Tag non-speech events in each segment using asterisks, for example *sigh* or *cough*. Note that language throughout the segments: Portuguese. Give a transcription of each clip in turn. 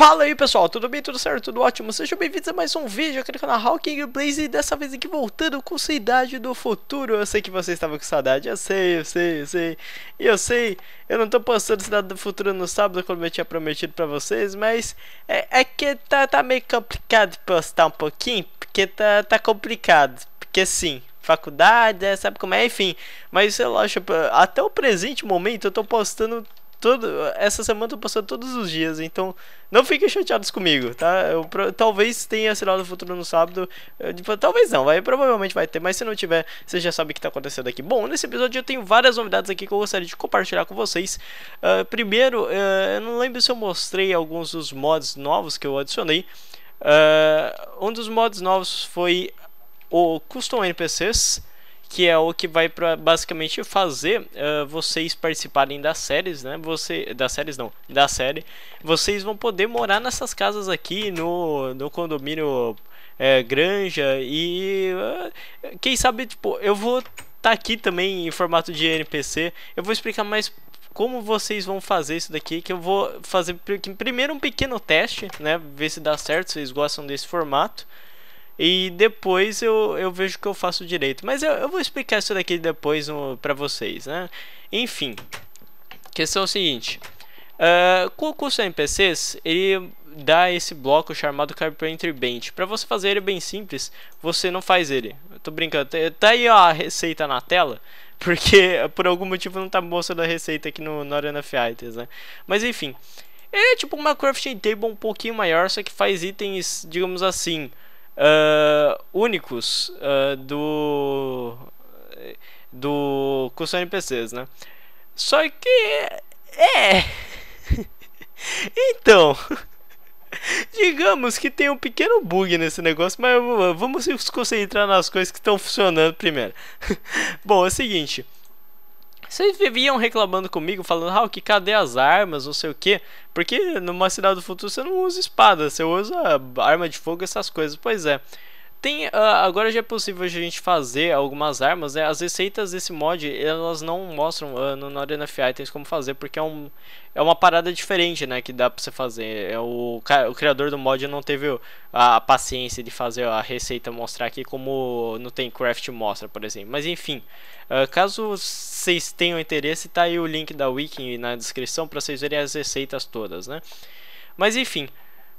Fala aí pessoal, tudo bem, tudo certo, tudo ótimo? Sejam bem-vindos a mais um vídeo aqui no canal Hawking Blaze e dessa vez aqui voltando com Cidade do Futuro. Eu sei que vocês estavam com saudade, eu sei, eu sei, eu sei, e eu sei, eu não estou postando Cidade do Futuro no sábado como eu tinha prometido para vocês, mas é, é, que tá, tá meio complicado postar um pouquinho, porque tá, tá complicado, porque sim, faculdade, né, sabe como é, enfim. Mas eu lá, até o presente momento eu tô postando Todo, essa semana eu tô postando todos os dias, então não fiquem chateados comigo, tá? Eu, pro, talvez tenha Sinal do Futuro no sábado, eu, tipo, talvez não, vai, provavelmente vai ter, mas se não tiver, você já sabe o que tá acontecendo aqui. Bom, nesse episódio eu tenho várias novidades aqui que eu gostaria de compartilhar com vocês. Uh, primeiro, uh, eu não lembro se eu mostrei alguns dos mods novos que eu adicionei. Uh, um dos mods novos foi o Custom NPCs, que é o que vai pra, basicamente fazer uh, vocês participarem das séries, né? Você, das séries não, da série. Vocês vão poder morar nessas casas aqui no, no condomínio é, granja e uh, quem sabe tipo eu vou estar tá aqui também em formato de NPC. Eu vou explicar mais como vocês vão fazer isso daqui, que eu vou fazer primeiro um pequeno teste, né? Ver se dá certo, se vocês gostam desse formato. E depois eu, eu vejo o que eu faço direito. Mas eu, eu vou explicar isso daqui depois para vocês, né? Enfim, questão é seguinte. Uh, com o curso MPCs, ele dá esse bloco chamado Carpentry Bench. Para você fazer ele bem simples, você não faz ele. Eu tô brincando. Tá, tá aí ó, a receita na tela, *laughs* porque por algum motivo não tá mostrando a receita aqui no, no Arena Fighters, né? Mas enfim, ele é tipo uma crafting table um pouquinho maior, só que faz itens, digamos assim, uh, únicos uh, do do curso NPCs, né? Só que é, é. *laughs* então *laughs* digamos que tem um pequeno bug nesse negócio, mas vamos nos concentrar nas coisas que estão funcionando primeiro. *laughs* Bom, é o seguinte. Vocês viviam reclamando comigo, falando, ah, que cadê as armas, não sei o quê. Porque numa cidade do futuro você não usa espada, você usa arma de fogo, essas coisas. Pois é. Tem, uh, agora já é possível a gente fazer algumas armas, né? As receitas desse mod, elas não mostram uh, no Arena fi Items como fazer, porque é, um, é uma parada diferente, né? Que dá pra você fazer. É o, o criador do mod não teve a, a paciência de fazer a receita mostrar aqui como no Timecraft mostra, por exemplo. Mas enfim, uh, caso vocês tenham interesse, tá aí o link da wiki na descrição pra vocês verem as receitas todas, né? Mas enfim...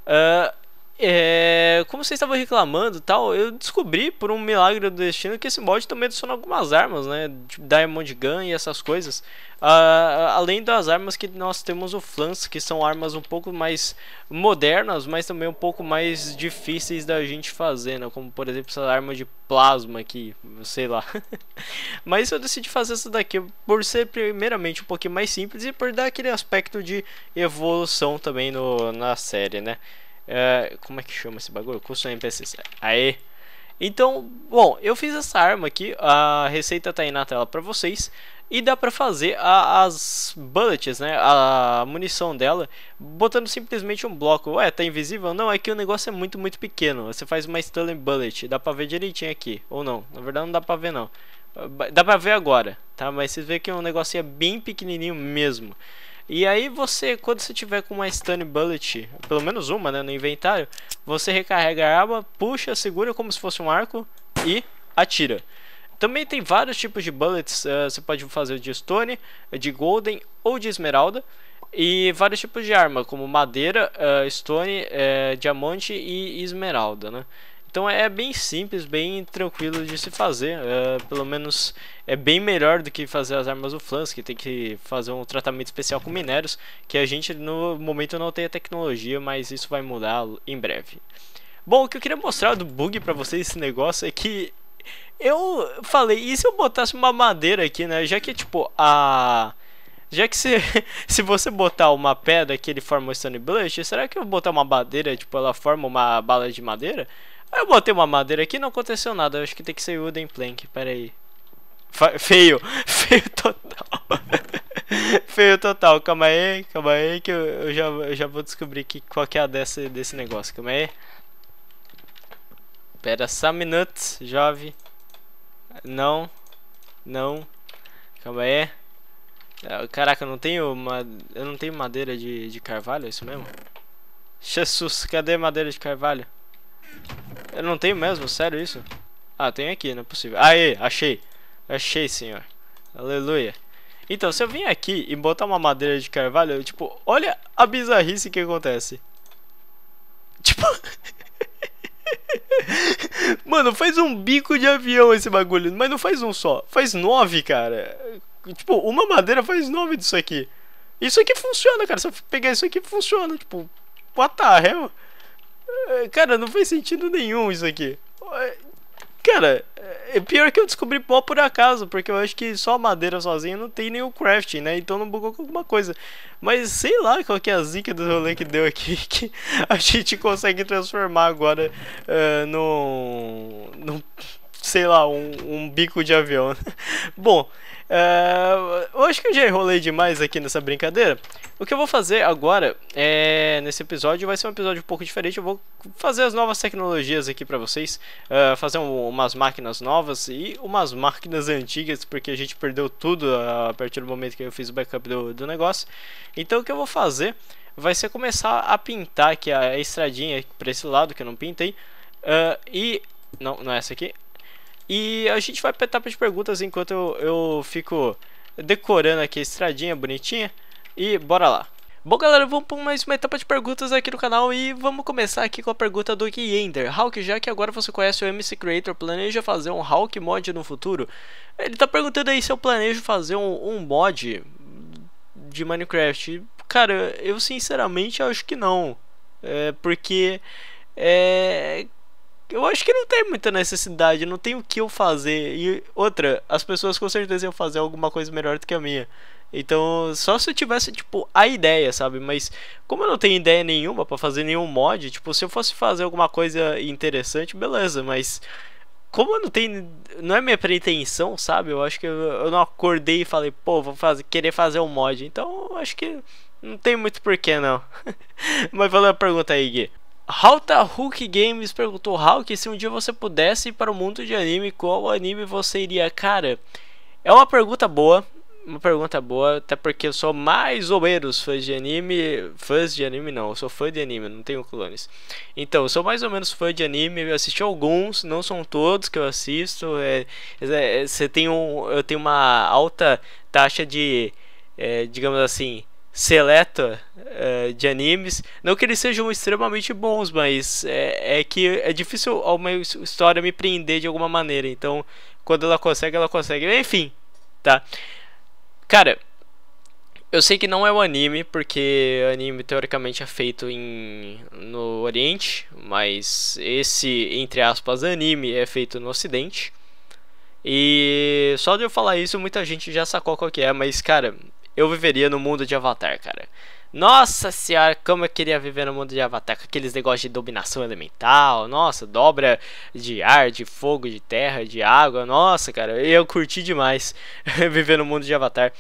Uh, é, como vocês estavam reclamando tal, eu descobri por um milagre do destino que esse mod também adiciona algumas armas, né? Tipo Diamond Gun e essas coisas. Uh, além das armas que nós temos o Flans, que são armas um pouco mais modernas, mas também um pouco mais difíceis da gente fazer, né? Como por exemplo essa arma de plasma aqui, sei lá. *laughs* mas eu decidi fazer essa daqui por ser primeiramente um pouquinho mais simples e por dar aquele aspecto de evolução também no, na série, né? É, como é que chama esse bagulho? Custo NPCs. Aê! Então, bom, eu fiz essa arma aqui, a receita tá aí na tela para vocês. E dá pra fazer a, as bullets, né, a munição dela, botando simplesmente um bloco. Ué, tá invisível? Não, é que o negócio é muito, muito pequeno. Você faz uma Stunning Bullet, dá pra ver direitinho aqui, ou não. Na verdade não dá pra ver não. Dá pra ver agora, tá? Mas vocês vê que é um negocinho bem pequenininho mesmo. E aí você, quando você tiver com uma stun bullet, pelo menos uma né, no inventário, você recarrega a arma, puxa, segura como se fosse um arco e atira. Também tem vários tipos de bullets, uh, você pode fazer de stone, de golden ou de esmeralda. E vários tipos de arma, como madeira, uh, stone, uh, diamante e esmeralda, né? Então é bem simples, bem tranquilo de se fazer. É, pelo menos é bem melhor do que fazer as armas do Flans, que tem que fazer um tratamento especial com minérios, que a gente no momento não tem a tecnologia, mas isso vai mudar em breve. Bom, o que eu queria mostrar do bug para vocês esse negócio é que eu falei, e se eu botasse uma madeira aqui, né? Já que tipo a já que se, *laughs* se você botar uma pedra que ele forma o Stone Blush, será que eu botar uma madeira, tipo, ela forma uma bala de madeira? Eu botei uma madeira aqui não aconteceu nada. Eu acho que tem que ser wooden plank. Pera aí. Feio. *laughs* Feio total. *laughs* Feio total. Calma aí, calma aí que eu, eu, já, eu já vou descobrir que, qual que é a dessa, desse negócio. Calma aí. Pera só minutos, jovem. Não. Não. Calma aí. É, caraca, eu não tenho uma, eu não tenho madeira de, de carvalho, é isso mesmo? Jesus, cadê madeira de carvalho? Eu não tenho mesmo, sério isso? Ah, tem aqui, não é possível. Aê, achei. Achei, senhor. Aleluia. Então, se eu vim aqui e botar uma madeira de carvalho, eu, tipo, olha a bizarrice que acontece. Tipo... *laughs* Mano, faz um bico de avião esse bagulho. Mas não faz um só. Faz nove, cara. Tipo, uma madeira faz nove disso aqui. Isso aqui funciona, cara. Se eu pegar isso aqui, funciona. Tipo, what the hell? É, cara, não faz sentido nenhum isso aqui. É, cara, é pior que eu descobri pó por acaso, porque eu acho que só madeira sozinha não tem nenhum crafting, né? Então não bugou com alguma coisa. Mas sei lá qual que é a zica do rolê que deu aqui, *laughs* que a gente consegue transformar agora uh, num, num sei lá, um, um bico de avião. *laughs* Bom, uh, eu acho que eu já enrolei demais aqui nessa brincadeira. O que eu vou fazer agora, é, nesse episódio, vai ser um episódio um pouco diferente. Eu vou fazer as novas tecnologias aqui para vocês, uh, fazer um, umas máquinas novas e umas máquinas antigas, porque a gente perdeu tudo a partir do momento que eu fiz o backup do, do negócio. Então, o que eu vou fazer vai ser começar a pintar aqui a estradinha para esse lado que eu não pintei. Uh, e. Não, não é essa aqui e a gente vai petar para as perguntas enquanto eu, eu fico decorando aqui a estradinha bonitinha. E bora lá. Bom galera, vamos para mais uma etapa de perguntas aqui no canal e vamos começar aqui com a pergunta do Yender. Hulk, já que agora você conhece o MC Creator, planeja fazer um Hulk mod no futuro? Ele tá perguntando aí se eu planejo fazer um, um mod de Minecraft. Cara, eu sinceramente acho que não. É porque... É, eu acho que não tem muita necessidade, não tem o que eu fazer. E outra, as pessoas com certeza iam fazer alguma coisa melhor do que a minha. Então, só se eu tivesse, tipo, a ideia, sabe? Mas, como eu não tenho ideia nenhuma para fazer nenhum mod, tipo, se eu fosse fazer alguma coisa interessante, beleza, mas. Como eu não tenho. Não é minha pretensão, sabe? Eu acho que eu, eu não acordei e falei, pô, vou fazer, querer fazer um mod. Então, eu acho que não tem muito porquê, não. *laughs* mas valeu a pergunta aí, Gui. Haltahookgames Hulk Games perguntou Hulk se um dia você pudesse ir para o mundo de anime, qual anime você iria? Cara, é uma pergunta boa, uma pergunta boa, até porque eu sou mais ou menos fã de anime, fãs de anime não, eu sou fã de anime, não tenho clones. Então, eu sou mais ou menos fã de anime, eu assisti alguns, não são todos que eu assisto. É, é, é você tem um, eu tenho uma alta taxa de, é, digamos assim, seleta eh, de animes. Não que eles sejam extremamente bons, mas é, é que é difícil uma história me prender de alguma maneira. Então, quando ela consegue, ela consegue. Enfim, tá? Cara, eu sei que não é o um anime, porque anime teoricamente é feito em, no Oriente, mas esse, entre aspas, anime é feito no Ocidente. E só de eu falar isso, muita gente já sacou qual que é, mas cara, eu viveria no mundo de Avatar, cara. Nossa senhora, como eu queria viver no mundo de Avatar, com aqueles negócios de dominação elemental, nossa, dobra de ar, de fogo, de terra, de água, nossa, cara, eu curti demais *laughs* viver no mundo de Avatar.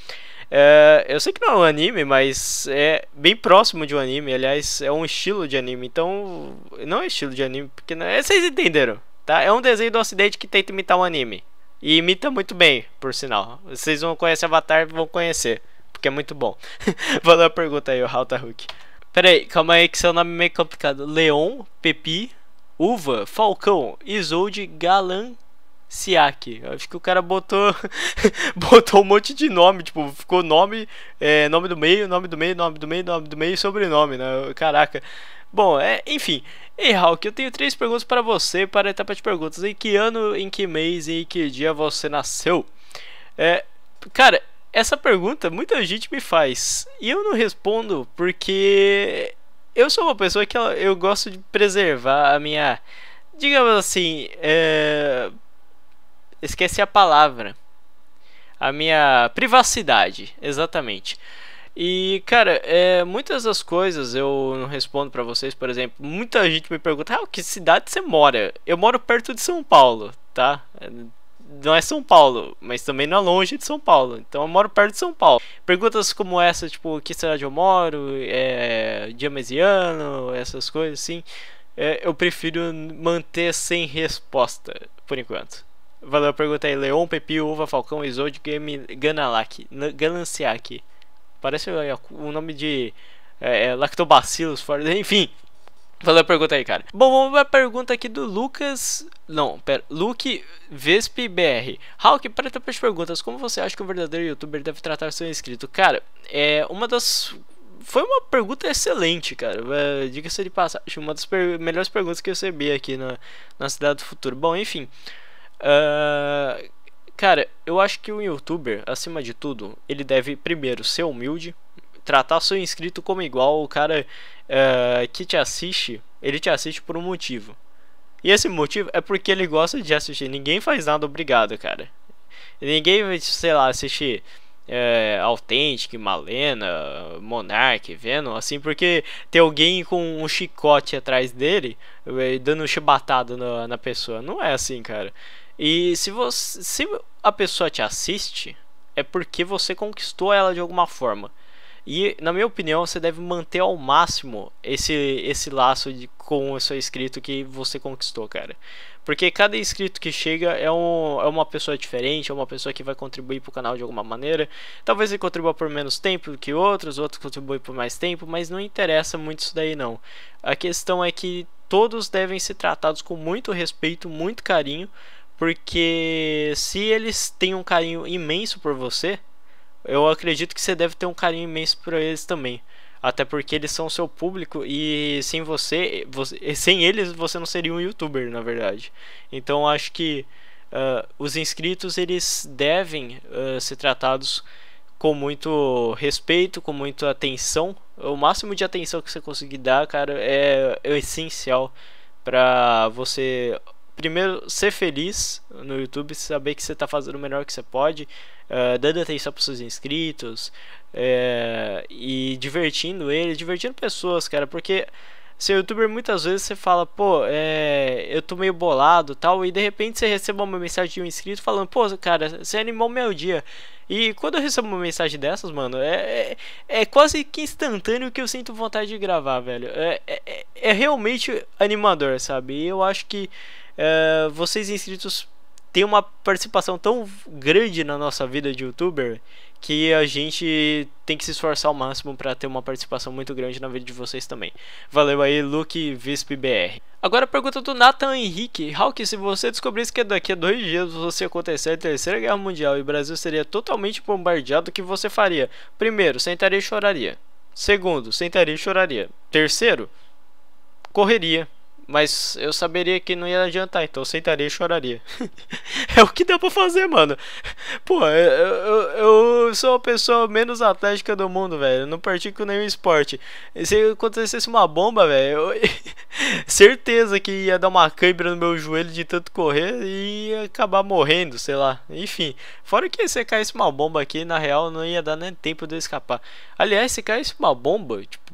É, eu sei que não é um anime, mas é bem próximo de um anime, aliás, é um estilo de anime, então não é estilo de anime, porque não é, vocês entenderam, tá? É um desenho do ocidente que tenta imitar um anime. E imita muito bem, por sinal. Vocês vão conhecer Avatar, vão conhecer porque é muito bom. *laughs* Valeu a pergunta aí, o Halta Hook. Pera aí, calma aí que seu nome é meio complicado. Leon, Pepi, Uva, Falcão, Isolde, Galan, Siak. Acho que o cara botou *laughs* botou um monte de nome, tipo, ficou nome, é, nome do meio, nome do meio, nome do meio, nome do meio e sobrenome, né? Caraca. Bom, é, enfim. Ei, Hulk, eu tenho três perguntas para você para a etapa de perguntas. Em que ano, em que mês e em que dia você nasceu? É, cara, essa pergunta muita gente me faz e eu não respondo porque eu sou uma pessoa que eu gosto de preservar a minha, digamos assim, é... a palavra, a minha privacidade, exatamente. E, cara, é, muitas das coisas eu não respondo para vocês, por exemplo, muita gente me pergunta, ah, que cidade você mora? Eu moro perto de São Paulo, tá? não é São Paulo, mas também não é longe de São Paulo. Então eu moro perto de São Paulo. Perguntas como essa, tipo, que cidade eu moro, é, dia mesiano, essas coisas assim, é, eu prefiro manter sem resposta, por enquanto. Valeu a pergunta aí, Leon, Pepi, Uva, Falcão, Isold Game, Ganalak, Gananciak. Parece é, o um nome de é, é *laughs* enfim. Valeu a pergunta aí, cara. Bom, vamos para a pergunta aqui do Lucas. Não, pera. Luke Vesp BR. Hawk, para as perguntas, como você acha que o verdadeiro youtuber deve tratar seu inscrito? Cara, é uma das foi uma pergunta excelente, cara. É, Diga-se de passagem, uma das per melhores perguntas que eu recebi aqui na, na Cidade do Futuro. Bom, enfim. Uh, cara, eu acho que o youtuber, acima de tudo, ele deve primeiro ser humilde, tratar seu inscrito como igual o cara uh, que te assiste, ele te assiste por um motivo. E esse motivo é porque ele gosta de assistir. Ninguém faz nada obrigado, cara. Ninguém vai, sei lá, assistir é, Authentic, Malena, Monarque Venom, assim, porque tem alguém com um chicote atrás dele, eh, dando um chibatado na, na pessoa. Não é assim, cara. E se você. Se a pessoa te assiste, é porque você conquistou ela de alguma forma. E, na minha opinião, você deve manter ao máximo esse, esse laço de, com o seu inscrito que você conquistou, cara. Porque cada inscrito que chega é, um, é uma pessoa diferente, é uma pessoa que vai contribuir para o canal de alguma maneira. Talvez ele contribua por menos tempo que outros, outros contribuem por mais tempo, mas não interessa muito isso daí, não. A questão é que todos devem ser tratados com muito respeito, muito carinho, porque se eles têm um carinho imenso por você eu acredito que você deve ter um carinho imenso por eles também. Até porque eles são seu público e sem você, você sem eles você não seria um youtuber, na verdade. Então acho que uh, os inscritos eles devem uh, ser tratados com muito respeito, com muita atenção. O máximo de atenção que você conseguir dar, cara, é, é essencial para você primeiro ser feliz no YouTube, saber que você está fazendo o melhor que você pode, uh, dando atenção para seus inscritos uh, e divertindo eles, divertindo pessoas, cara, porque ser youtuber muitas vezes você fala, pô, é, eu tô meio bolado tal, e de repente você recebe uma mensagem de um inscrito falando, pô, cara, você animou meu dia. E quando eu recebo uma mensagem dessas, mano, é, é, é quase que instantâneo que eu sinto vontade de gravar, velho. É, é, é, é realmente animador, sabe? E eu acho que eh, vocês inscritos têm uma participação tão grande na nossa vida de youtuber que a gente tem que se esforçar ao máximo para ter uma participação muito grande na vida de vocês também. Valeu aí, Luke br Agora a pergunta do Nathan Henrique. Hawk, se você descobrisse que daqui a dois dias você acontecer a Terceira Guerra Mundial e o Brasil seria totalmente bombardeado, o que você faria? Primeiro, sentaria e choraria. Segundo, sentaria e choraria. Terceiro, correria. Mas eu saberia que não ia adiantar, então eu sentaria e choraria. *laughs* é o que dá pra fazer, mano. Pô, eu, eu, eu sou a pessoa menos atlética do mundo, velho. Não pratico nenhum esporte. E se acontecesse uma bomba, velho, *laughs* certeza que ia dar uma câimbra no meu joelho de tanto correr e ia acabar morrendo, sei lá. Enfim, fora que se caísse uma bomba aqui, na real, não ia dar nem tempo de eu escapar. Aliás, se caísse uma bomba, tipo,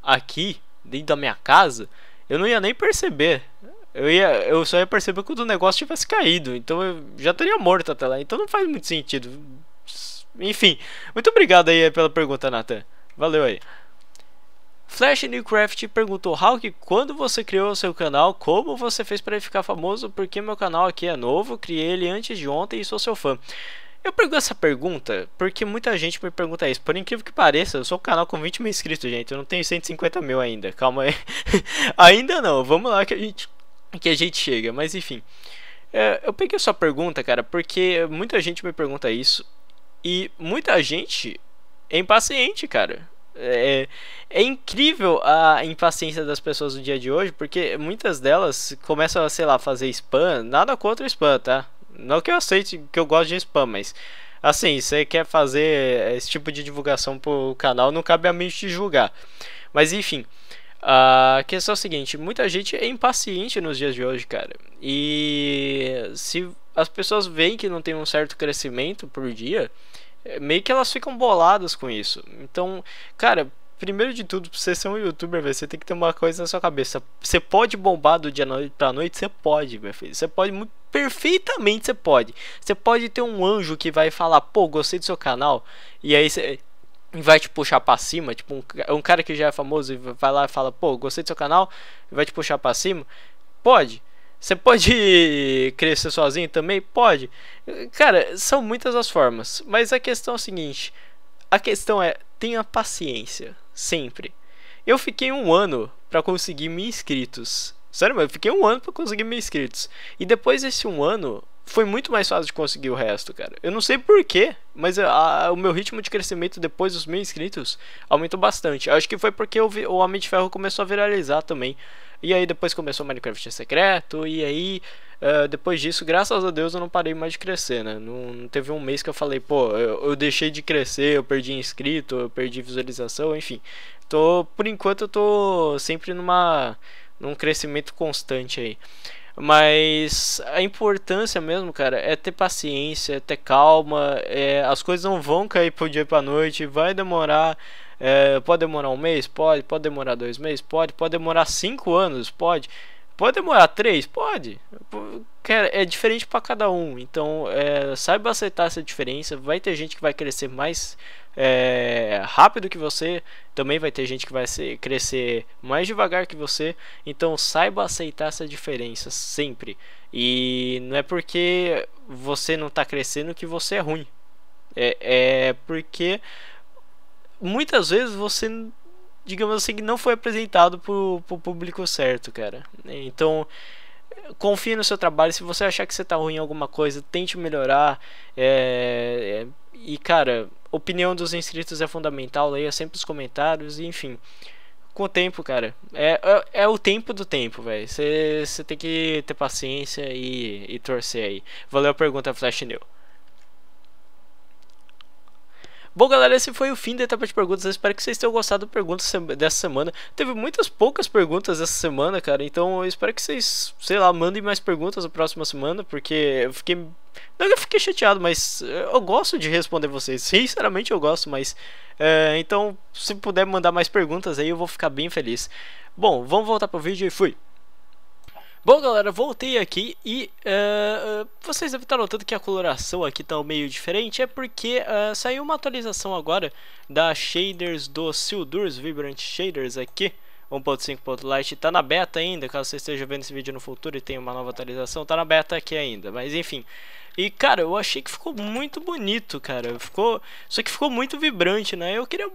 aqui, dentro da minha casa eu não ia nem perceber. Eu, ia, eu só ia perceber quando o negócio tivesse caído. Então eu já teria morto até lá. Então não faz muito sentido. Enfim, muito obrigado aí pela pergunta, Nathan. Valeu aí. Flash Newcraft perguntou: Hulk, quando você criou o seu canal, como você fez para ele ficar famoso? Porque meu canal aqui é novo, criei ele antes de ontem e sou seu fã. Eu pergunto essa pergunta porque muita gente me pergunta isso. Por incrível que pareça, eu sou um canal com 20 mil inscritos, gente. Eu não tenho 150 mil ainda. Calma aí. *laughs* ainda não. Vamos lá que a gente, que a gente chega. Mas enfim. É, eu peguei essa pergunta, cara, porque muita gente me pergunta isso. E muita gente é impaciente, cara. É, é, incrível a impaciência das pessoas no dia de hoje, porque muitas delas começam a, sei lá, fazer spam. Nada contra spam, tá? Não que eu aceite, que eu gosto de spam, mas assim, você quer fazer esse tipo de divulgação pro canal, não cabe a mim te julgar. Mas enfim, a questão é a seguinte: muita gente é impaciente nos dias de hoje, cara. E se as pessoas veem que não tem um certo crescimento por dia, meio que elas ficam boladas com isso. Então, cara, primeiro de tudo, pra você ser um youtuber, véio, você tem que ter uma coisa na sua cabeça. Você pode bombar do dia pra noite? Você pode, meu filho. Você pode muito. Perfeitamente você pode. Você pode ter um anjo que vai falar, pô, gostei do seu canal. E aí você vai te puxar para cima, tipo um, um, cara que já é famoso e vai lá e fala, pô, gostei do seu canal, vai te puxar para cima, pode. Você pode *laughs* crescer sozinho também, pode. Cara, são muitas as formas, mas a questão é o seguinte: a questão é tenha paciência sempre. Eu fiquei um ano para conseguir mil inscritos. Sério, mas eu fiquei um ano para conseguir mil inscritos. E depois desse um ano, foi muito mais fácil de conseguir o resto, cara. Eu não sei porquê, mas a, a, o meu ritmo de crescimento depois dos mil inscritos aumentou bastante. acho que foi porque vi, o Homem de Ferro começou a viralizar também. E aí depois começou Minecraft secreto, e aí eh, depois disso, graças a Deus, eu não parei mais de crescer, né? Não, não teve um mês que eu falei, pô, eu, eu, deixei de crescer, eu perdi inscrito, eu perdi visualização, enfim. Tô, por enquanto, eu tô sempre numa, num crescimento constante aí. Mas a importância mesmo, cara, é ter paciência, é ter calma. É, as coisas não vão cair pro dia pra noite, vai demorar. É, pode demorar um mês? Pode. Pode demorar dois meses? Pode. Pode demorar cinco anos? Pode. Pode demorar três? Pode. Cara, é diferente para cada um. Então, é, saiba aceitar essa diferença. Vai ter gente que vai crescer mais é, rápido que você. Também vai ter gente que vai ser, crescer mais devagar que você. Então, saiba aceitar essa diferença sempre. E não é porque você não está crescendo que você é ruim. É, é porque muitas vezes você digamos assim, que não foi apresentado pro, pro público certo, cara. Então, confie no seu trabalho. Se você achar que você tá ruim em alguma coisa, tente melhorar. É, é, e, cara, opinião dos inscritos é fundamental. Leia sempre os comentários, enfim. Com o tempo, cara. É, é, é o tempo do tempo, velho. Você tem que ter paciência e, e torcer aí. Valeu a pergunta, Flash New. Bom, galera, esse foi o fim da etapa de perguntas. Eu espero que vocês tenham gostado das perguntas dessa semana. Teve muitas poucas perguntas essa semana, cara. Então eu espero que vocês, sei lá, mandem mais perguntas na próxima semana, porque eu fiquei. Não, eu fiquei chateado, mas eh, eu gosto de responder vocês. *laughs* Sinceramente, eu gosto, mas. É, então, se puder mandar mais perguntas aí, eu vou ficar bem feliz. Bom, vamos voltar pro vídeo e fui! Bom galera, voltei aqui e uh, vocês devem estar notando que a coloração aqui está meio diferente É porque uh, saiu uma atualização agora da shaders do Sildur's Vibrant Shaders aqui Light está na beta ainda, caso você esteja vendo esse vídeo no futuro e tenha uma nova atualização, está na beta aqui ainda, mas enfim. E cara, eu achei que ficou muito bonito, cara. Ficou, só que ficou muito vibrante, né? Eu queria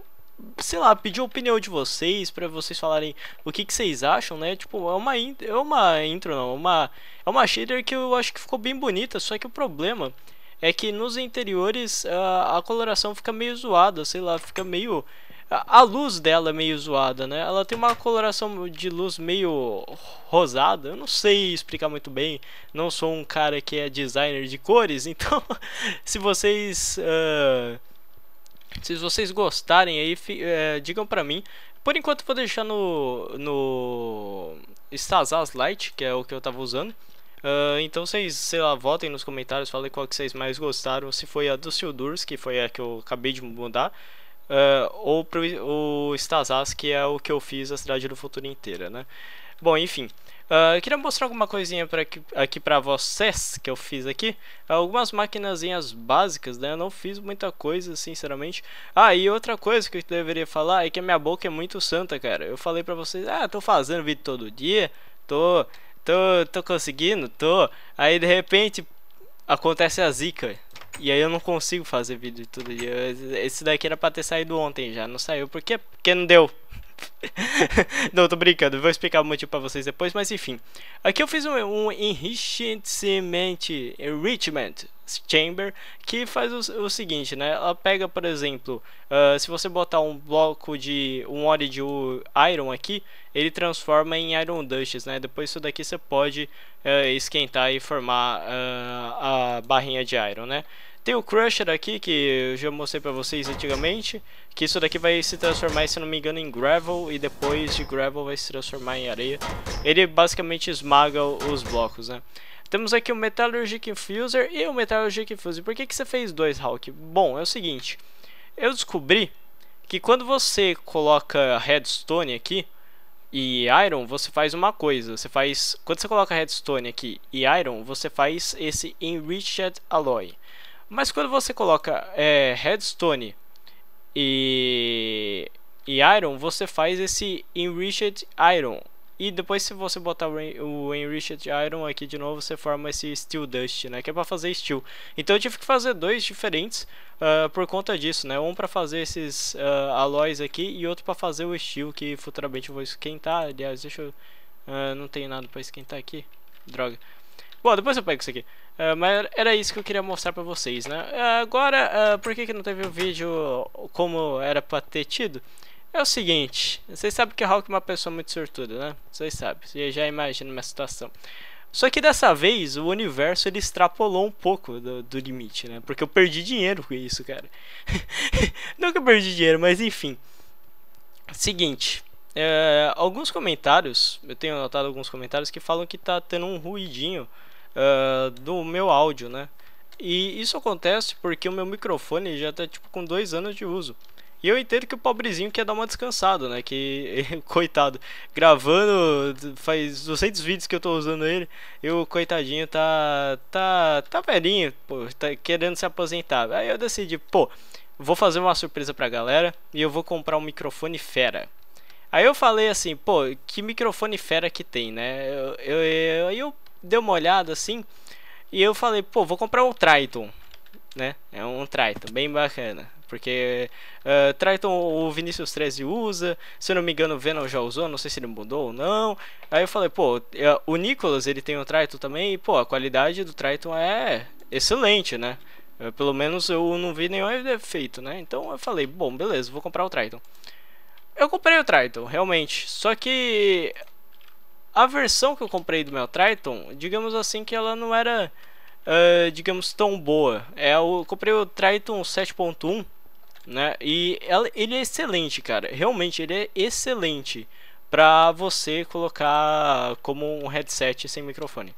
sei lá, pedir a opinião de vocês, para vocês falarem o que, que vocês acham, né? Tipo, é uma, in é uma intro, não, uma, é uma shader que eu acho que ficou bem bonita, só que o problema é que nos interiores a, a coloração fica meio zoada, sei lá, fica meio... A, a luz dela é meio zoada, né? Ela tem uma coloração de luz meio rosada. Eu não sei explicar muito bem. Não sou um cara que é designer de cores, *laughs* então se vocês uh se vocês gostarem aí, é, digam pra mim. Por enquanto vou deixar no, no Stazaz Light que é o que eu tava usando. Uh, então vocês, sei lá, votem nos comentários, falem qual que vocês mais gostaram, se foi a do Sildurs, que foi a que eu acabei de mudar, uh, ou pro, o Stazaz, que é o que eu fiz a Cidade do Futuro inteira, né? Bom, enfim... Uh, eu queria mostrar alguma coisinha pra aqui, aqui para vocês que eu fiz aqui. Algumas maquinazinhas básicas, né? Eu não fiz muita coisa, sinceramente. Ah, e outra coisa que eu deveria falar é que a minha boca é muito santa, cara. Eu falei pra vocês, ah, tô fazendo vídeo todo dia, tô, tô, tô conseguindo, tô. Aí de repente acontece a zica. E aí eu não consigo fazer vídeo todo dia. Esse daqui era pra ter saído ontem já, não saiu. Por quê? Porque não deu. *laughs* Não, tô brincando, vou explicar o motivo pra vocês depois, mas enfim. Aqui eu fiz um, um enrichment chamber, que faz o, o, seguinte, né? Ela pega, por exemplo, uh, se você botar um bloco de um ore de iron aqui, ele transforma em iron dushes, né? Depois isso daqui você pode uh, esquentar e formar uh, a barrinha de iron, né? Tem o Crusher aqui, que eu já mostrei pra vocês antigamente, que isso daqui vai se transformar, se não me engano, em Gravel, e depois de Gravel vai se transformar em areia. Ele basicamente esmaga os blocos, né? Temos aqui o Metallurgic Infuser e o Metallurgic Infuser. Por que, que você fez dois, Hulk? Bom, é o seguinte, eu descobri que quando você coloca Redstone aqui e Iron, você faz uma coisa, você faz... Quando você coloca Redstone aqui e Iron, você faz esse Enriched Alloy. Mas quando você coloca é, redstone e, e iron, você faz esse enriched iron. E depois se você botar o enriched iron aqui de novo, você forma esse steel dust, né? Que é para fazer steel. Então eu tive que fazer dois diferentes uh, por conta disso, né? Um para fazer esses uh, ah, alloys aqui e outro para fazer o steel que futuramente eu vou esquentar. Aliás, deixa eu... Uh, não tem nada para esquentar aqui. Droga. Bom, depois eu pego isso aqui. Uh, mas era isso que eu queria mostrar pra vocês, né? Uh, agora, uh, por que, que não teve o um vídeo como era pra ter tido? É o seguinte, vocês sabem que a Hulk é uma pessoa muito sortuda, né? Vocês sabem, vocês já imaginam minha situação. Só que dessa vez o universo ele extrapolou um pouco do, do limite, né? Porque eu perdi dinheiro com isso, cara. *laughs* não que eu perdi dinheiro, mas enfim. Seguinte, alguns comentários, eu tenho notado alguns comentários que falam que tá tendo um ruidinho uh, do meu áudio, né? E isso acontece porque o meu microfone já está tipo com dois anos de uso. E eu entendo que o pobrezinho quer dar uma descansada, né? Que, *laughs* coitado, gravando faz 200 vídeos que eu tô usando ele, e o coitadinho tá tá tá velhinho, pô, tá querendo se aposentar. Aí eu decidi, pô, vou fazer uma surpresa pra galera e eu vou comprar um microfone fera. Aí eu falei assim, pô, que microfone fera que tem, né? Eu, eu, eu, eu dei uma olhada assim e eu falei, pô, vou comprar um Triton, né? É um Triton bem bacana. Porque uh, Triton o Vinicius 13 usa, se eu não me engano o Venom já usou, não sei se ele mudou ou não. Aí eu falei, pô, é, o Nicolas ele tem o Triton também e, pô, a qualidade do Triton é excelente, né? Eu, é, pelo menos eu não vi nenhum defeito, né? Então eu falei, bom, beleza, vou comprar o Triton. Eu comprei o Triton, realmente. Só que a versão que eu comprei do meu Triton, digamos assim que ela não era, uh, digamos, tão boa. É, eu comprei o Triton 7.1, né? E ela, ele é excelente, cara. Realmente, ele é excelente para você colocar como um headset sem microfone.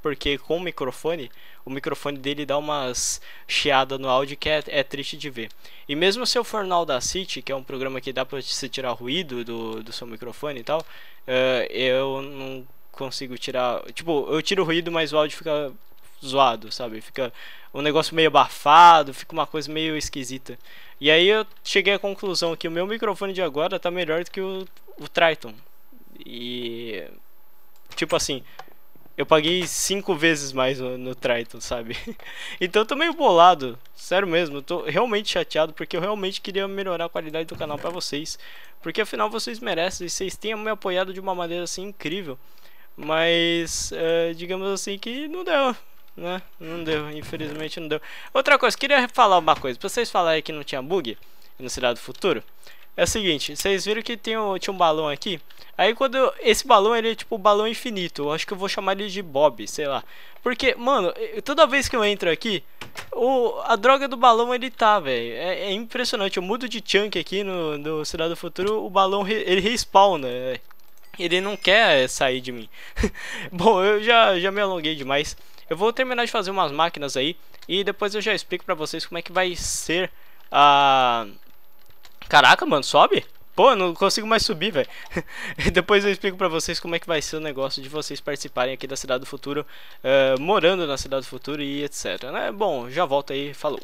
Porque com microfone o microfone dele dá umas chiada no áudio que é, é, triste de ver. E mesmo se eu for no Audacity, que é um programa que dá para você tirar ruído do, do seu microfone e tal, uh, eu não consigo tirar. Tipo, eu tiro o ruído, mas o áudio fica zoado, sabe? Fica um negócio meio abafado, fica uma coisa meio esquisita. E aí eu cheguei à conclusão que o meu microfone de agora tá melhor do que o, o Triton. E. Tipo assim, eu paguei cinco vezes mais no, no Triton, sabe? *laughs* então eu tô meio bolado, sério mesmo, eu tô realmente chateado porque eu realmente queria melhorar a qualidade do canal para vocês, porque afinal vocês merecem e vocês têm me apoiado de uma maneira assim incrível, mas uh, digamos assim que não deu. Né? Não deu, infelizmente não deu. Outra coisa, queria falar uma coisa. Pra vocês falarem que não tinha bug no Cidade do Futuro, é o seguinte, vocês viram que tem um, tinha um balão aqui? Aí quando eu, esse balão ele é tipo um balão infinito, eu acho que eu vou chamar ele de Bob, sei lá. Porque, mano, toda vez que eu entro aqui, o, a droga do balão ele tá, velho. É, é, impressionante, eu mudo de chunk aqui no, no Cidade do Futuro, o balão re, ele respawna, é. ele não quer é, sair de mim. *laughs* Bom, eu já, já me alonguei demais. Eu vou terminar de fazer umas máquinas aí e depois eu já explico pra vocês como é que vai ser a... Caraca, mano, sobe? Pô, eu não consigo mais subir, velho. *laughs* Depois eu explico pra vocês como é que vai ser o negócio de vocês participarem aqui da Cidade do Futuro, uh, morando na Cidade do Futuro e etc. Né? Bom, já volto aí, falou.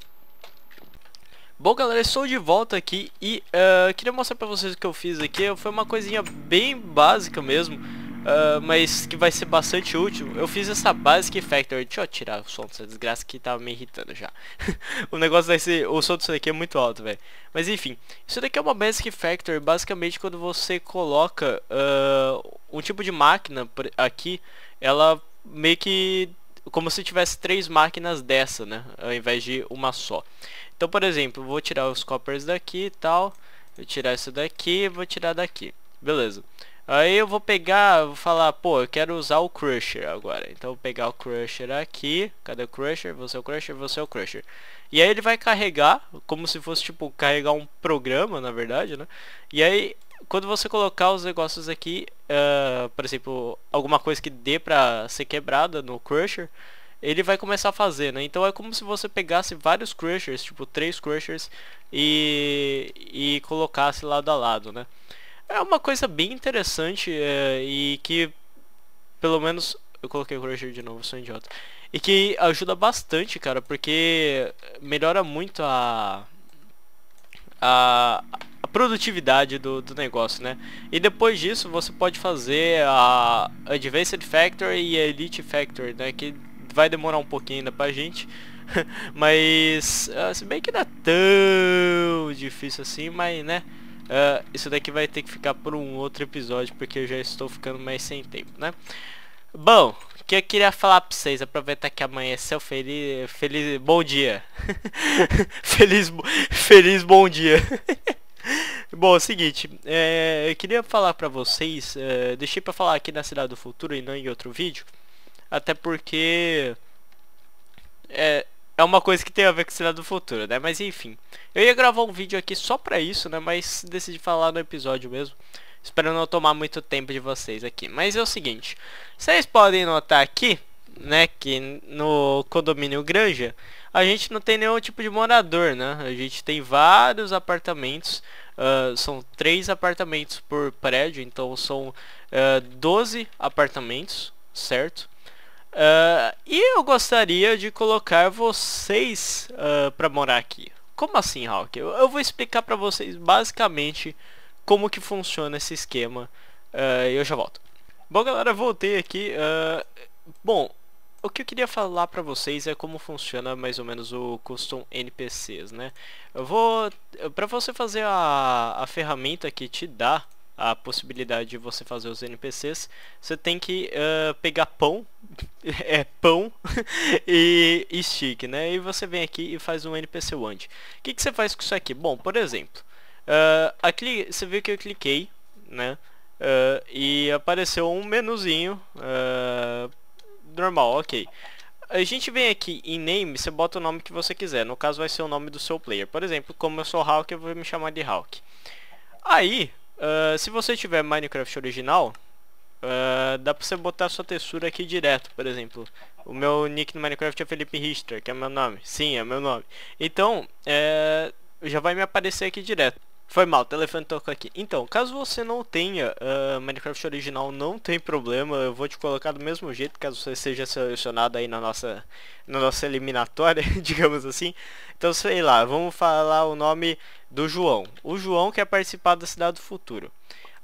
Bom, galera, estou de volta aqui e uh, queria mostrar pra vocês o que eu fiz aqui. Foi uma coisinha bem básica mesmo uh, mas que vai ser bastante útil. Eu fiz essa Basic factor. deixa eu tirar o som dessa desgraça que tava tá me irritando já. *laughs* o negócio vai ser, o som disso daqui é muito alto, velho. Mas enfim, isso daqui é uma Basic factor. basicamente quando você coloca uh, um tipo de máquina aqui, ela meio que como se tivesse três máquinas dessa, né? Ao invés de uma só. Então, por exemplo, vou tirar os coppers daqui e tal. Vou tirar isso daqui vou tirar daqui. Beleza. Aí eu vou pegar, vou falar, pô, eu quero usar o Crusher agora. Então vou pegar o Crusher aqui. Cadê o Crusher? Você é o Crusher, você é o Crusher. E aí ele vai carregar, como se fosse tipo carregar um programa, na verdade, né? E aí quando você colocar os negócios aqui, uh, por exemplo, alguma coisa que dê pra ser quebrada no Crusher, ele vai começar a fazer, né? Então é como se você pegasse vários Crushers, tipo três Crushers, e, e colocasse lado a lado, né? É uma coisa bem interessante é, e que, pelo menos, eu coloquei o Crusher de novo, sou um idiota. E que ajuda bastante, cara, porque melhora muito a. a, a produtividade do, do, negócio, né? E depois disso você pode fazer a Advanced Factory e a Elite Factory, né? Que vai demorar um pouquinho ainda pra gente. *laughs* mas, ah, se bem que não é tão difícil assim, mas, né? Uh, isso daqui vai ter que ficar por um outro episódio, porque eu já estou ficando mais sem tempo, né? Bom, o que eu queria falar pra vocês, aproveitar que amanheceu, é feliz, feliz, bom dia. *laughs* feliz, feliz bom dia. *laughs* Bom, é o seguinte, é, eu queria falar pra vocês, é, deixei pra falar aqui na Cidade do Futuro e não em outro vídeo, até porque é, é uma coisa que tem a ver com o Cidade do Futuro, né? Mas enfim, eu ia gravar um vídeo aqui só pra isso, né? Mas decidi falar no episódio mesmo. Espero não tomar muito tempo de vocês aqui. Mas é o seguinte, vocês podem notar aqui, né? Que no condomínio Granja, a gente não tem nenhum tipo de morador, né? A gente tem vários apartamentos. Uh, são três apartamentos por prédio, então são uh, 12 apartamentos, certo? Uh, e eu gostaria de colocar vocês uh, ah, para morar aqui. Como assim, Hawk? Eu, eu vou explicar para vocês basicamente como que funciona esse esquema. Uh, eu já volto. Bom, galera, voltei aqui. bom, o que eu queria falar para vocês é como funciona mais ou menos o custom NPCs, né? Eu vou, para você fazer a, a ferramenta que te dá a possibilidade de você fazer os NPCs, você tem que uh, pegar pão é pão *laughs* e, e stick, né? E você vem aqui e faz um NPC Wand. O que, que você faz com isso aqui? Bom, por exemplo, uh, ah, aqui, você viu que eu cliquei, né? Uh, e apareceu um menuzinho uh, normal, ok. A gente vem aqui em name, você bota o nome que você quiser. No caso vai ser o nome do seu player. Por exemplo, como eu sou Hawk, eu vou me chamar de Hawk. Aí, se você tiver Minecraft original, Uh, dá pra você botar sua textura aqui direto, por exemplo. O meu nick no Minecraft é Felipe Richter, que é meu nome. Sim, é meu nome. Então, eh, já vai me aparecer aqui direto. Foi mal, o telefone tocou aqui. Então, caso você não tenha uh, Minecraft original, não tem problema. Eu vou te colocar do mesmo jeito, caso você seja selecionado aí na nossa, na nossa eliminatória, *laughs* digamos assim. Então, sei lá, vamos falar o nome do João. O João quer participar da Cidade do Futuro.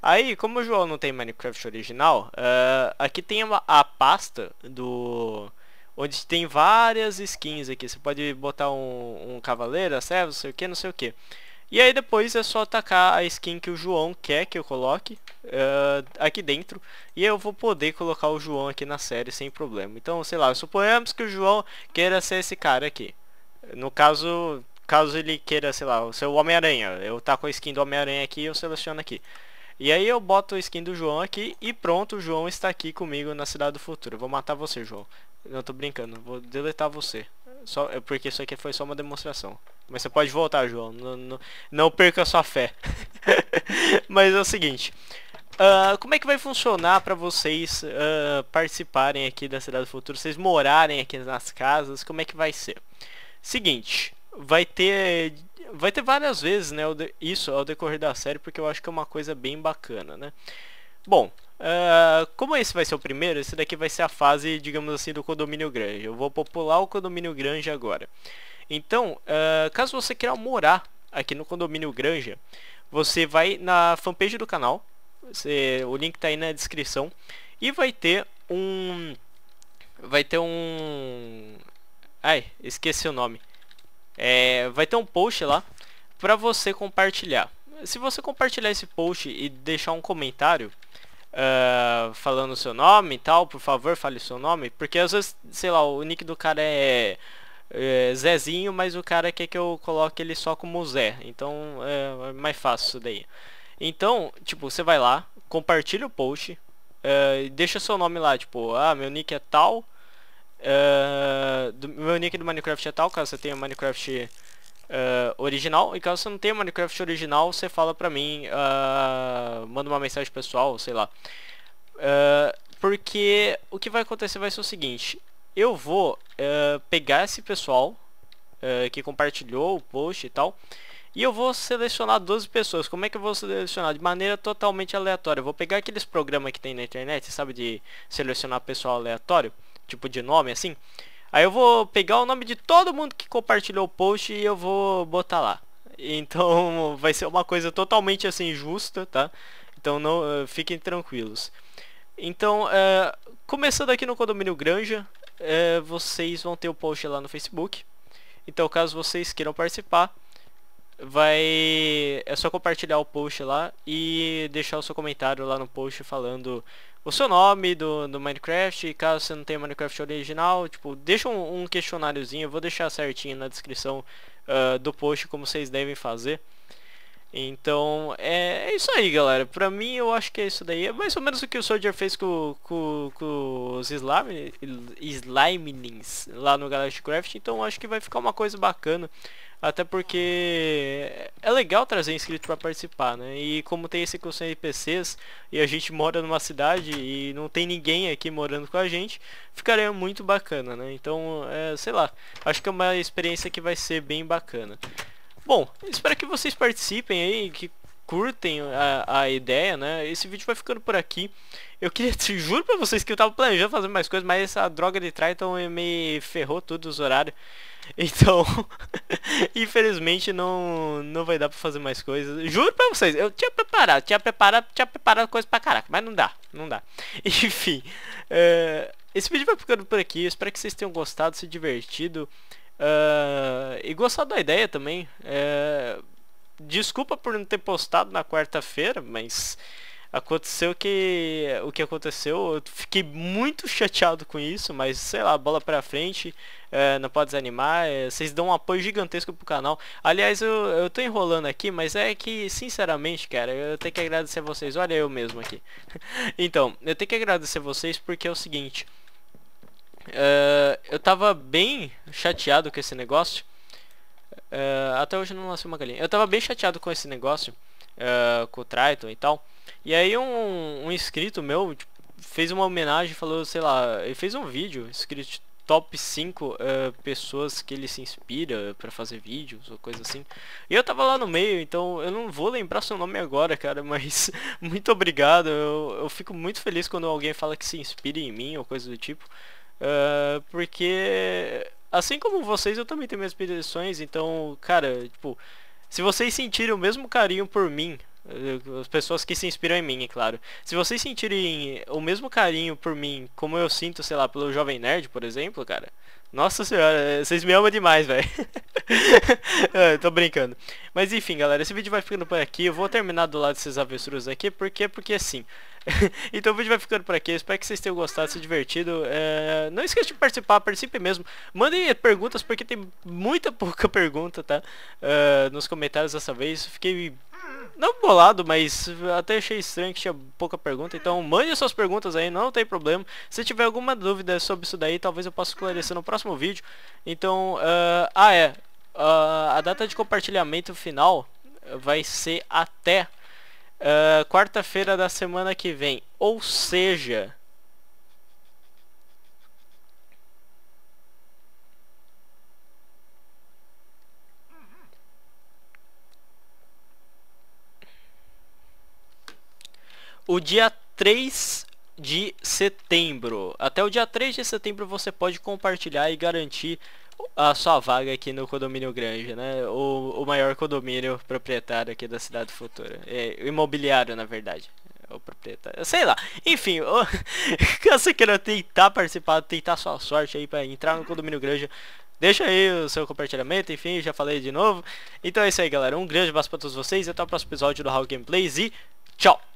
Aí, como o João não tem Minecraft original, uh, aqui tem a, a pasta do onde tem várias skins aqui. Você pode botar um, um cavaleiro, a serva, não sei o que, não sei o que. E aí depois é só atacar a skin que o João quer que eu coloque uh, aqui dentro. E eu vou poder colocar o João aqui na série sem problema. Então, sei lá, suponhamos que o João queira ser esse cara aqui. No caso, caso ele queira, sei lá, o seu Homem-Aranha. Eu taco tá com a skin do Homem-Aranha aqui e eu seleciono aqui. E aí eu boto o skin do João aqui e pronto, o João está aqui comigo na Cidade do Futuro. Eu vou matar você, João. Não, tô brincando, vou deletar você. Só, é porque isso aqui foi só uma demonstração. Mas você pode voltar, João. Não, não, não perca sua fé. *laughs* Mas é o seguinte. Uh, como é que vai funcionar para vocês uh, participarem aqui da Cidade do Futuro? Vocês morarem aqui nas casas? Como é que vai ser? Seguinte, vai ter vai ter várias vezes, né, isso ao decorrer da série, porque eu acho que é uma coisa bem bacana, né? Bom, uh, como esse vai ser o primeiro, esse daqui vai ser a fase, digamos assim, do condomínio grande. Eu vou popular o condomínio grande agora. Então, uh, caso você queira morar aqui no condomínio Granja, você vai na fanpage do canal, você, o link está aí na descrição, e vai ter um... Vai ter um... Ai, esqueci o nome é, vai ter um post lá para você compartilhar. Se você compartilhar esse post e deixar um comentário uh, falando seu nome e tal, por favor, fale o seu nome, porque às vezes, sei lá, o nick do cara é, é Zezinho, mas o cara quer que eu coloque ele só como Zé, então é, é mais fácil isso daí. Então, tipo, você vai lá, compartilha o post, uh, deixa seu nome lá, tipo, ah, meu nick é tal, eh, do meu nick do Minecraft é tal, caso você tenha Minecraft uh, original. E caso você não tenha Minecraft original, você fala pra mim, uh, manda uma mensagem pessoal, sei lá. porque o que vai acontecer vai ser o seguinte, eu vou pegar esse pessoal que compartilhou o post e tal. E eu vou selecionar 12 pessoas. Como é que eu vou selecionar? De maneira totalmente aleatória. Eu vou pegar aqueles programas que tem na internet, sabe? De selecionar pessoal aleatório tipo de nome assim. Aí eu vou pegar o nome de todo mundo que compartilhou o post e eu vou botar lá. Então *laughs* vai ser uma coisa totalmente assim justa, tá? Então não uh, fiquem tranquilos. Então, uh, começando aqui no condomínio Granja, uh, vocês vão ter o post lá no Facebook. Então, caso vocês queiram participar, vai é só compartilhar o post lá e deixar o seu comentário lá no post falando o seu nome do, do Minecraft, caso você não tenha Minecraft original, tipo, deixa um, um questionáriozinho, eu vou deixar certinho na descrição uh, do post como vocês devem fazer. Então, é, é, isso aí, galera. Pra mim, eu acho que é isso daí. É mais ou menos o que o Soldier fez com, com, com os slime, Slimenins lá no Galaxy Craft. Então, acho que vai ficar uma coisa bacana até porque é legal trazer inscrito para participar, né? E como tem esse curso PCs e a gente mora numa cidade e não tem ninguém aqui morando com a gente, ficaria muito bacana, né? Então, é, sei lá, acho que é uma experiência que vai ser bem bacana. Bom, espero que vocês participem aí, que curtem a, a ideia, né? Esse vídeo vai ficando por aqui. Eu queria, *laughs* te juro pra vocês que eu tava planejando fazer mais coisas, mas essa droga de Triton me ferrou todos os horários. *laughs* Então, *laughs* infelizmente não, não vai dar pra fazer mais coisas. Juro pra vocês, eu tinha preparado, tinha preparado, tinha preparado coisa pra caraca, mas não dá, não dá. *laughs* Enfim, uh, esse vídeo vai ficando por aqui. Eu espero que vocês tenham gostado, se divertido. Uh, e gostado da ideia também. Uh, desculpa por não ter postado na quarta-feira, mas aconteceu que o que aconteceu, eu fiquei muito chateado com isso, mas sei lá, bola pra frente, é, não pode desanimar, é, vocês dão um apoio gigantesco pro canal. Aliás, eu, eu tô enrolando aqui, mas é que, sinceramente, cara, eu tenho que agradecer a vocês, olha eu mesmo aqui. *laughs* então, eu tenho que agradecer a vocês porque é o seguinte, é, eu tava bem chateado com esse negócio, é, até hoje não nasceu uma galinha. Eu tava bem chateado com esse negócio, é, com o Triton e tal, e aí um, um inscrito meu tipo, fez uma homenagem, falou, sei lá, ele fez um vídeo escrito top 5 uh, eh, pessoas que ele se inspira para fazer vídeos ou coisa assim. E eu tava lá no meio, então eu não vou lembrar seu nome agora, cara, *laughs* mas muito obrigado. Eu, eu fico muito feliz quando alguém fala que se inspira em mim ou coisa do tipo. Uh, porque assim como vocês, eu também tenho minhas inspirações, então, cara, tipo, se vocês sentirem o mesmo carinho por mim, as pessoas que se inspiram em mim, é claro. Se vocês sentirem o mesmo carinho por mim, como eu sinto, sei lá, pelo Jovem Nerd, por exemplo, cara. Nossa senhora, é, vocês me amam demais, velho. *laughs* É, tô brincando. Mas enfim, galera, esse vídeo vai ficando por aqui. Eu vou terminar do lado desses avestruz aqui, porque porque assim. *laughs* então o vídeo vai ficando por aqui. Eu espero que vocês tenham gostado, se divertido. É... Não esqueça de participar, participe mesmo. Mandem perguntas, porque tem muita *laughs* pouca pergunta, tá? Uh, nos comentários dessa vez. Fiquei não bolado, mas até achei estranho que tinha pouca pergunta. Então mande suas perguntas aí, não tem problema. Se tiver alguma dúvida sobre isso daí, talvez eu possa esclarecer no próximo vídeo. Então, uh, ah é, uh, a data de compartilhamento final vai ser até uh, quarta-feira da semana que vem. Ou seja... o dia 3 de setembro. Até o dia 3 de setembro você pode compartilhar e garantir a sua vaga aqui no condomínio grande, né? O, o maior condomínio proprietário aqui da cidade futura. É, imobiliário, na verdade. É o proprietário. Sei lá. Enfim, eu, *laughs* você queira tentar participar, tentar sua sorte aí para entrar no condomínio grande. Deixa aí o seu compartilhamento, enfim, já falei de novo. Então é isso aí, galera. Um grande abraço para todos vocês. Até o próximo episódio do How Gameplays e tchau!